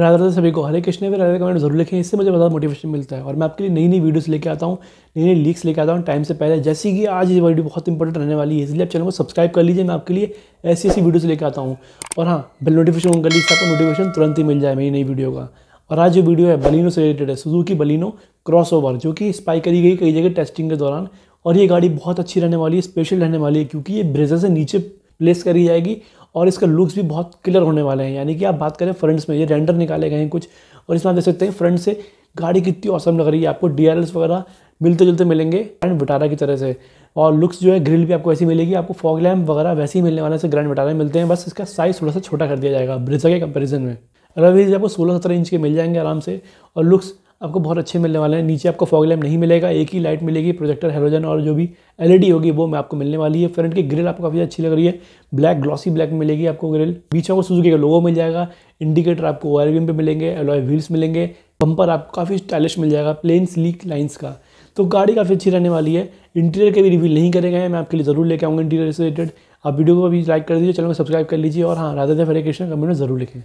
राधा राधा सभी को हरे कृष्ण भी राधा कमेंट जरूर लिखें इससे मुझे बहुत मोटिवेशन मिलता है और मैं आपके लिए नई नई वीडियोस लेके आता हूँ नई नई लीक्स लेके आता हूँ टाइम से पहले जैसे कि आज ये वीडियो बहुत इंपॉर्टेंट रहने वाली है इसलिए आप चैनल को सब्सक्राइब कर लीजिए मैं आपके लिए ऐसी ऐसी वीडियोज़ लेकर आता हूँ और हाँ बिल नोटिफिकेशन ऑन कर लीजिए आपको नोटिफिकेशन तुरंत ही मिल जाए मेरी नई वीडियो का और आज जो वीडियो है बलिनो से रिलेटेड है की बलिनो क्रॉस जो कि स्पाई करी गई कई जगह टेस्टिंग के दौरान और ये गाड़ी बहुत अच्छी रहने वाली है स्पेशल रहने वाली है क्योंकि ये ब्रेजर से नीचे प्लेस करी जाएगी और इसका लुक्स भी बहुत क्लियर होने वाले हैं यानी कि आप बात करें फ्रंट्स में ये रेंडर निकाले गए हैं कुछ और इसमें आप देख सकते हैं फ्रंट से गाड़ी कितनी औसम लग रही है आपको डी वगैरह मिलते जुलते मिलेंगे ग्रैंड विटारा की तरह से और लुक्स जो है ग्रिल भी आपको ऐसी मिलेगी आपको फॉग लैम्प वगैरह वैसे ही मिलने वाले से ग्रैंड विटारा मिलते हैं बस इसका साइज़ थोड़ा सा छोटा कर दिया जाएगा ब्रिजा के कंपेरिजन में रवीज आपको सोलह सत्रह इंच के मिल जाएंगे आराम से और लुक्स आपको बहुत अच्छे मिलने वाले हैं नीचे आपको फॉग लैम्प नहीं मिलेगा एक ही लाइट मिलेगी प्रोजेक्टर हेलोजन और जो भी एलईडी होगी वो मैं आपको मिलने वाली है फ्रंट की ग्रिल आपको काफ़ी अच्छी लग रही है ब्लैक ग्लॉसी ब्लैक मिलेगी आपको ग्रिल बीच में आपको सुजुकी का लोगो मिल जाएगा इंडिकेटर आपको ओ पे मिलेंगे एलॉय व्हील्स मिलेंगे पंपर आपको काफ़ी स्टाइलिश मिल जाएगा प्लेन स्लीक लाइन्स का तो गाड़ी काफ़ी अच्छी रहने वाली है इंटीरियर के भी रिव्यू नहीं करेंगे मैं आपके लिए ज़रूर लेके आऊँगा इंटीरियर से रिलेटेड आप वीडियो को भी लाइक कर दीजिए चैनल को सब्सक्राइब कर लीजिए और हाँ राधा देव हरे कृष्ण कमेंट में ज़रूर लिखें